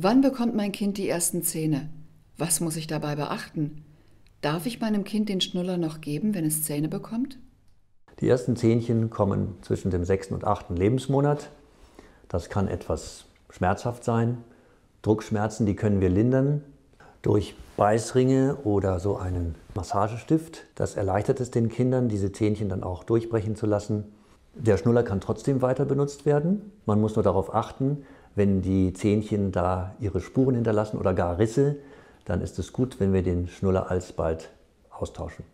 Wann bekommt mein Kind die ersten Zähne? Was muss ich dabei beachten? Darf ich meinem Kind den Schnuller noch geben, wenn es Zähne bekommt? Die ersten Zähnchen kommen zwischen dem sechsten und achten Lebensmonat. Das kann etwas schmerzhaft sein. Druckschmerzen, die können wir lindern durch Beißringe oder so einen Massagestift. Das erleichtert es den Kindern, diese Zähnchen dann auch durchbrechen zu lassen. Der Schnuller kann trotzdem weiter benutzt werden. Man muss nur darauf achten, wenn die Zähnchen da ihre Spuren hinterlassen oder gar Risse, dann ist es gut, wenn wir den Schnuller alsbald austauschen.